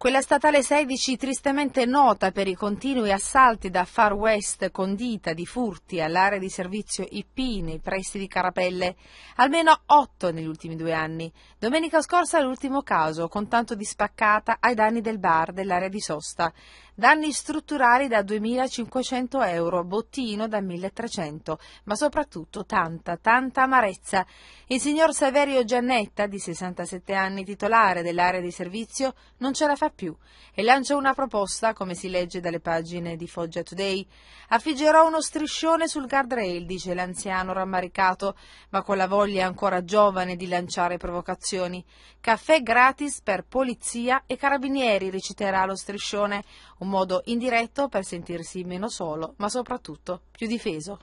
Quella statale 16 tristemente nota per i continui assalti da far west condita di furti all'area di servizio IP nei pressi di Carapelle, almeno 8 negli ultimi due anni. Domenica scorsa l'ultimo caso, con tanto di spaccata ai danni del bar dell'area di sosta. Danni strutturali da 2.500 euro, bottino da 1.300, ma soprattutto tanta, tanta amarezza. Il signor Saverio Giannetta, di 67 anni, titolare dell'area di servizio, non ce la fa più e lancio una proposta, come si legge dalle pagine di Foggia Today. Affiggerò uno striscione sul guardrail, dice l'anziano rammaricato, ma con la voglia ancora giovane di lanciare provocazioni. Caffè gratis per polizia e carabinieri, reciterà lo striscione, un modo indiretto per sentirsi meno solo, ma soprattutto più difeso.